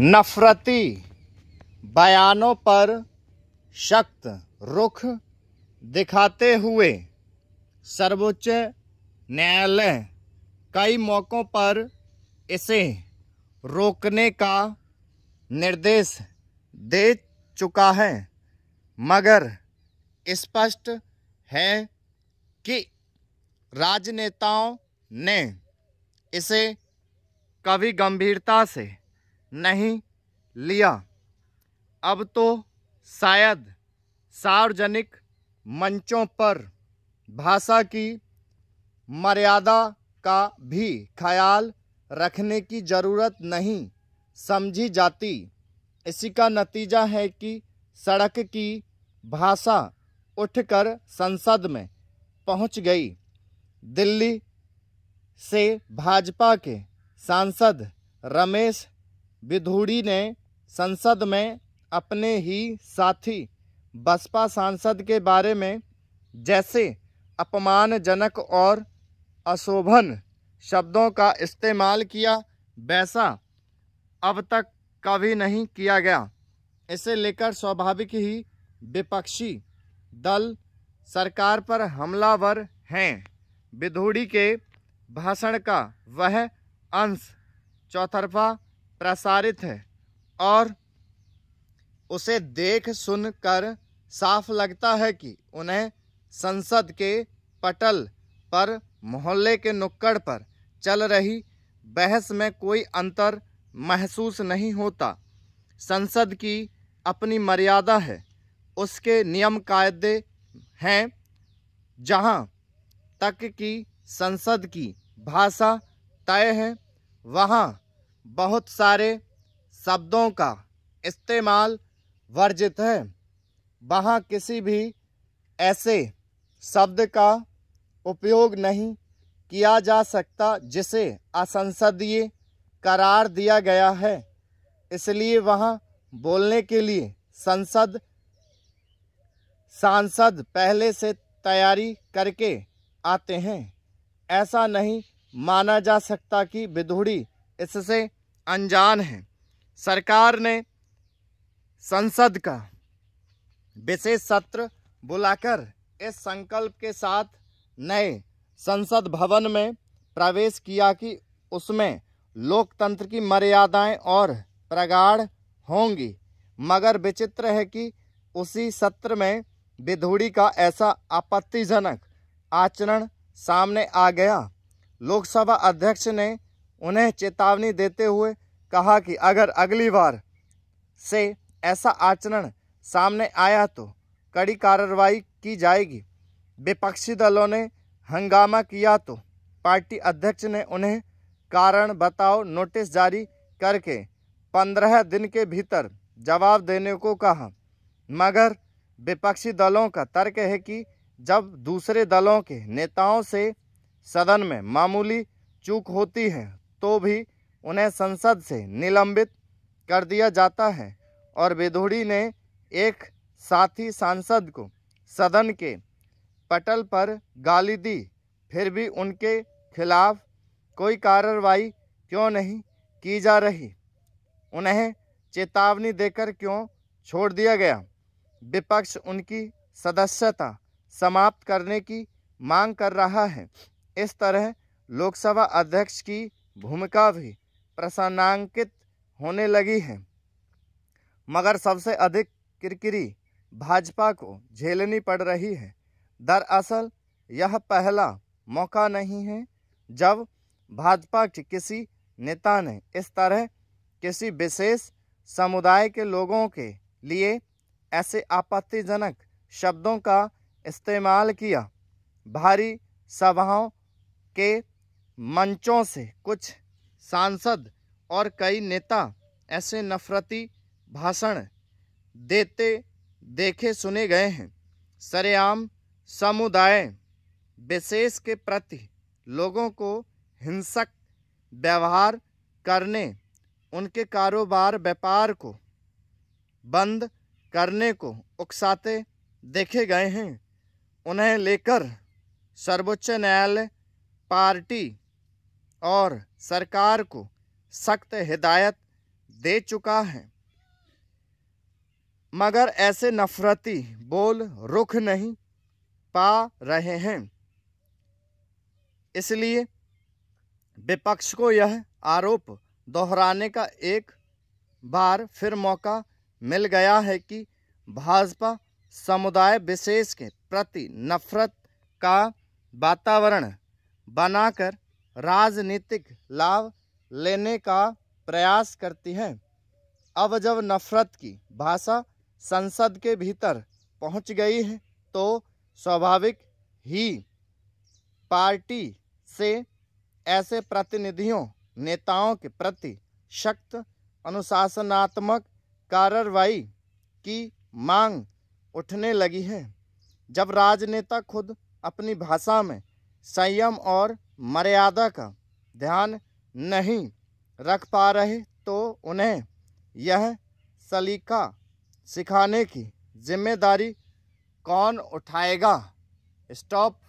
नफरती बयानों पर सख्त रुख दिखाते हुए सर्वोच्च न्यायालय कई मौक़ों पर इसे रोकने का निर्देश दे चुका है मगर स्पष्ट है कि राजनेताओं ने इसे कभी गंभीरता से नहीं लिया अब तो शायद सार्वजनिक मंचों पर भाषा की मर्यादा का भी ख्याल रखने की ज़रूरत नहीं समझी जाती इसी का नतीजा है कि सड़क की भाषा उठकर संसद में पहुंच गई दिल्ली से भाजपा के सांसद रमेश विधूड़ी ने संसद में अपने ही साथी बसपा सांसद के बारे में जैसे अपमानजनक और अशोभन शब्दों का इस्तेमाल किया वैसा अब तक कभी नहीं किया गया इसे लेकर स्वाभाविक ही विपक्षी दल सरकार पर हमलावर हैं विधूड़ी के भाषण का वह अंश चौतरफा प्रसारित है और उसे देख सुन कर साफ लगता है कि उन्हें संसद के पटल पर मोहल्ले के नुक्कड़ पर चल रही बहस में कोई अंतर महसूस नहीं होता संसद की अपनी मर्यादा है उसके नियम कायदे हैं जहां तक कि संसद की भाषा तय है वहां बहुत सारे शब्दों का इस्तेमाल वर्जित है वहाँ किसी भी ऐसे शब्द का उपयोग नहीं किया जा सकता जिसे असंसदीय करार दिया गया है इसलिए वहाँ बोलने के लिए संसद सांसद पहले से तैयारी करके आते हैं ऐसा नहीं माना जा सकता कि विधुड़ी इससे अनजान हैं सरकार ने संसद का विशेष सत्र बुलाकर इस संकल्प के साथ नए संसद भवन में प्रवेश किया कि उसमें लोकतंत्र की मर्यादाएं और प्रगाढ़ होंगी मगर विचित्र है कि उसी सत्र में विधुड़ी का ऐसा आपत्तिजनक आचरण सामने आ गया लोकसभा अध्यक्ष ने उन्हें चेतावनी देते हुए कहा कि अगर अगली बार से ऐसा आचरण सामने आया तो कड़ी कार्रवाई की जाएगी विपक्षी दलों ने हंगामा किया तो पार्टी अध्यक्ष ने उन्हें कारण बताओ नोटिस जारी करके पंद्रह दिन के भीतर जवाब देने को कहा मगर विपक्षी दलों का तर्क है कि जब दूसरे दलों के नेताओं से सदन में मामूली चूक होती है तो भी उन्हें संसद से निलंबित कर दिया जाता है और विधोड़ी ने एक साथी सांसद को सदन के पटल पर गाली दी फिर भी उनके खिलाफ कोई कार्रवाई क्यों नहीं की जा रही उन्हें चेतावनी देकर क्यों छोड़ दिया गया विपक्ष उनकी सदस्यता समाप्त करने की मांग कर रहा है इस तरह लोकसभा अध्यक्ष की भूमिका भी प्रसन्नांकित होने लगी है मगर सबसे अधिक किरकिरी भाजपा को झेलनी पड़ रही है दरअसल यह पहला मौका नहीं है जब भाजपा के किसी नेता ने इस तरह किसी विशेष समुदाय के लोगों के लिए ऐसे आपत्तिजनक शब्दों का इस्तेमाल किया भारी सभाओं के मंचों से कुछ सांसद और कई नेता ऐसे नफरती भाषण देते देखे सुने गए हैं सरेआम समुदाय विशेष के प्रति लोगों को हिंसक व्यवहार करने उनके कारोबार व्यापार को बंद करने को उकसाते देखे गए हैं उन्हें लेकर सर्वोच्च न्यायालय पार्टी और सरकार को सख्त हिदायत दे चुका है मगर ऐसे नफरती बोल रुख नहीं पा रहे हैं इसलिए विपक्ष को यह आरोप दोहराने का एक बार फिर मौका मिल गया है कि भाजपा समुदाय विशेष के प्रति नफरत का वातावरण बनाकर राजनीतिक लाभ लेने का प्रयास करती हैं अब जब नफरत की भाषा संसद के भीतर पहुंच गई है तो स्वाभाविक ही पार्टी से ऐसे प्रतिनिधियों नेताओं के प्रति सख्त अनुशासनात्मक कार्रवाई की मांग उठने लगी है जब राजनेता खुद अपनी भाषा में संयम और मर्यादा का ध्यान नहीं रख पा रहे तो उन्हें यह सलीका सिखाने की जिम्मेदारी कौन उठाएगा स्टॉप